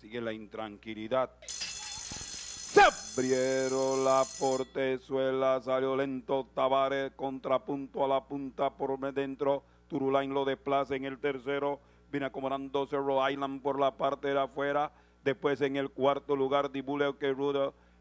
sigue la intranquilidad. Se abrieron la portezuela, salió lento Tavares, contrapunto a la punta por dentro, Turulain lo desplaza en el tercero, viene acomodando Cerro Island por la parte de afuera, después en el cuarto lugar Dibuleo que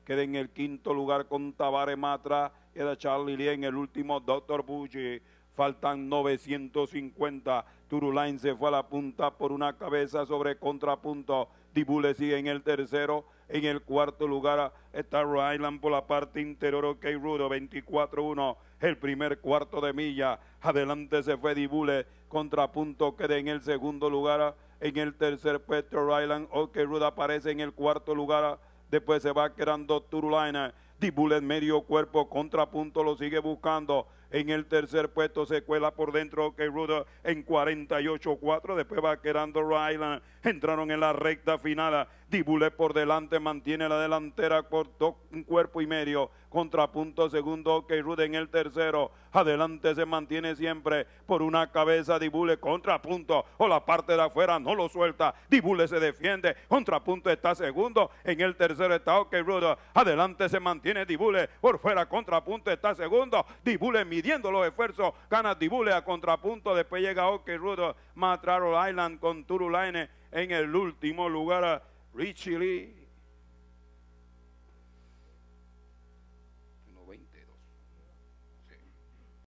queda en el quinto lugar con Tavares Matra, queda Charlie Lee en el último Doctor Bucci. Faltan 950. Turulain se fue a la punta por una cabeza sobre contrapunto. Dibule sigue en el tercero. En el cuarto lugar está Rhode Island por la parte interior. Ok, Rudo 24-1. El primer cuarto de milla. Adelante se fue Dibule. Contrapunto queda en el segundo lugar. En el tercer puesto Rhode Island. Ok, Rudo aparece en el cuarto lugar. Después se va quedando Turulaina Dibulet medio cuerpo, contrapunto lo sigue buscando. En el tercer puesto se cuela por dentro que Rudolph en 48-4. Después va quedando Ryland. Entraron en la recta final. Dibule por delante, mantiene la delantera por un cuerpo y medio. Contrapunto segundo, que rudo en el tercero. Adelante se mantiene siempre por una cabeza. Dibule contrapunto o la parte de afuera no lo suelta. Dibule se defiende. Contrapunto está segundo. En el tercero está Ok Adelante se mantiene tiene Dibule por fuera, contrapunto está segundo, Dibule midiendo los esfuerzos, gana Dibule a contrapunto, después llega Oke Rudo, Matraro Island con Turulaine en el último lugar, Richie Lee